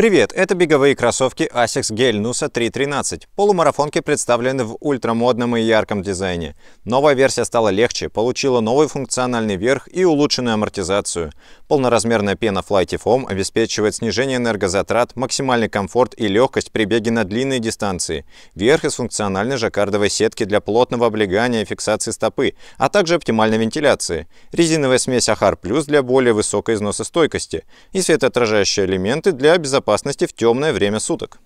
Привет, это беговые кроссовки Asics Gel Nusa 313. Полумарафонки представлены в ультрамодном и ярком дизайне. Новая версия стала легче, получила новый функциональный верх и улучшенную амортизацию. Полноразмерная пена Flighty Foam обеспечивает снижение энергозатрат, максимальный комфорт и легкость при беге на длинные дистанции. Верх из функциональной жаккардовой сетки для плотного облегания и фиксации стопы, а также оптимальной вентиляции. Резиновая смесь Ахар Плюс для более высокой износостойкости и светоотражающие элементы для безопасности безопасности в темное время суток.